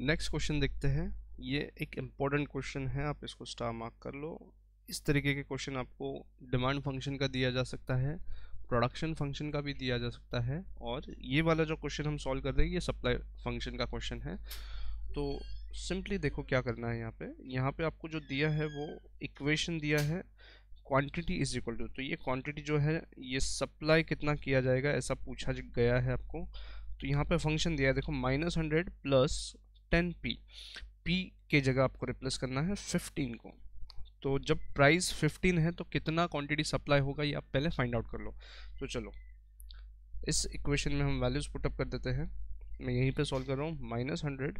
next question देखते हैं ये एक इम्पॉर्टेंट क्वेश्चन है आप इसको स्टार मार्क कर लो इस तरीके के क्वेश्चन आपको डिमांड फंक्शन का दिया जा सकता है प्रोडक्शन फंक्शन का भी दिया जा सकता है और ये वाला जो क्वेश्चन हम सॉल्व कर रहे हैं ये सप्लाई फंक्शन का क्वेश्चन है तो सिंपली देखो क्या करना है यहाँ पे यहाँ पे आपको जो दिया है वो इक्वेशन दिया है क्वांटिटी इज इक्वल टू तो ये क्वांटिटी जो है ये सप्लाई कितना किया जाएगा ऐसा पूछा गया है आपको तो यहाँ पे फंक्शन दिया है देखो minus hundred plus ten P P के जगह आपको रिप्लेस करना है फिफ्टीन को तो जब प्राइस फिफ्टीन है तो कितना क्वांटिटी सप्लाई होगा ये आप पहले फाइंड आउट कर लो तो चलो इस इक्वेशन में हम वैल्यूज़ पुटअप कर देते हैं मैं यहीं पे सॉल्व कर रहा हूँ माइनस हंड्रेड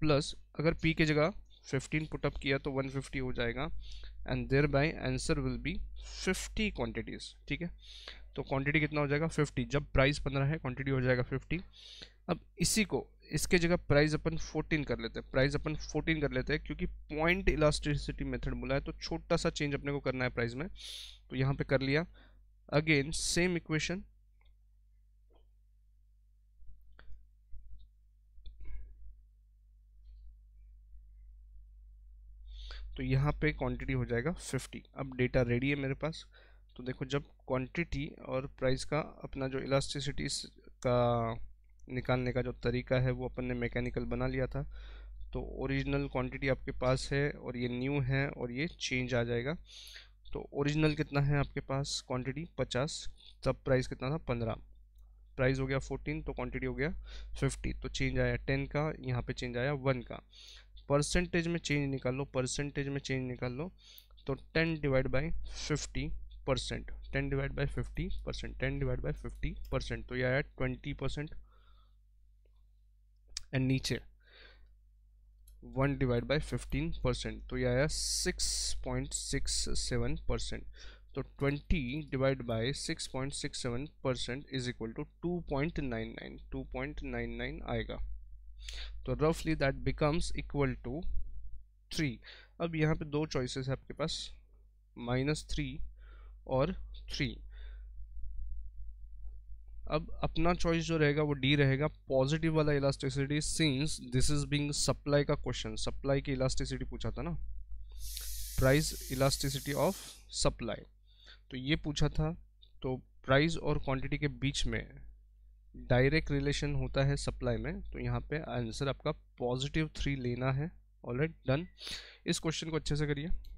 प्लस अगर पी के जगह फिफ्टीन पुटअप किया तो वन फिफ्टी हो जाएगा and thereby answer will be fifty quantities ठीक है तो क्वांटिटी कितना हो जाएगा फिफ्टी जब प्राइस पंद्रह है क्वांटिटी हो जाएगा फिफ्टी अब इसी को इसके जगह प्राइस अपन 14 कर लेते हैं प्राइस अपन 14 कर लेते हैं क्योंकि पॉइंट इलास्टिसिटी मेथड बोला है तो छोटा सा चेंज अपने को करना है प्राइस में तो यहाँ पे कर लिया अगेन सेम इक्वेशन तो यहाँ पे क्वांटिटी हो जाएगा 50 अब डेटा रेडी है मेरे पास तो देखो जब क्वांटिटी और प्राइस का अपना जो इलास्टिसिटी का निकालने का जो तरीका है वो अपन ने मैकेनिकल बना लिया था तो ओरिजिनल क्वांटिटी आपके पास है और ये न्यू है और ये चेंज आ जाएगा तो ओरिजिनल कितना है आपके पास क्वांटिटी पचास तब प्राइस कितना था पंद्रह प्राइस हो गया 14 तो क्वांटिटी हो गया फिफ्टी तो चेंज आया टेन का यहाँ पे चेंज आया वन का परसेंटेज में चेंज निकाल लो परसेंटेज में चेंज निकाल लो तो ten divide by fifty percent ten divide by fifty percent ten divide by fifty percent तो यह आया ट्वेंटी परसेंट एंड नीचे one divide by fifteen percent तो ये आया six point six seven percent तो twenty divide by six point six seven percent is equal to two point nine nine two point nine nine आएगा तो रफली that becomes equal to three अब यहाँ पे दो चॉइसेस है आपके पास माइनस थ्री और थ्री अब अपना चॉइस जो रहेगा वो डी रहेगा पॉजिटिव वाला elasticity since this is being supply का क्वेश्चन सप्लाई की इलास्टिसिटी पूछा था ना प्राइस इलास्टिसिटी ऑफ सप्लाई तो ये पूछा था तो प्राइस और क्वांटिटी के बीच में डायरेक्ट रिलेशन होता है सप्लाई में तो यहाँ पे आंसर आपका पॉजिटिव थ्री लेना है ऑलरेडी डन इस क्वेश्चन को अच्छे से करिए